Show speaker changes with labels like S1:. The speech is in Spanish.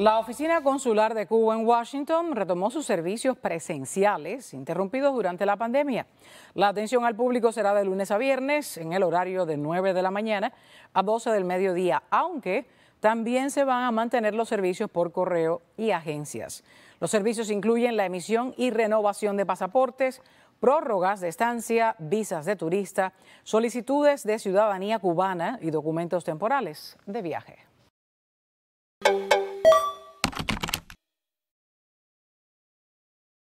S1: La Oficina Consular de Cuba en Washington retomó sus servicios presenciales interrumpidos durante la pandemia. La atención al público será de lunes a viernes en el horario de 9 de la mañana a 12 del mediodía, aunque también se van a mantener los servicios por correo y agencias. Los servicios incluyen la emisión y renovación de pasaportes, prórrogas de estancia, visas de turista, solicitudes de ciudadanía cubana y documentos temporales de viaje.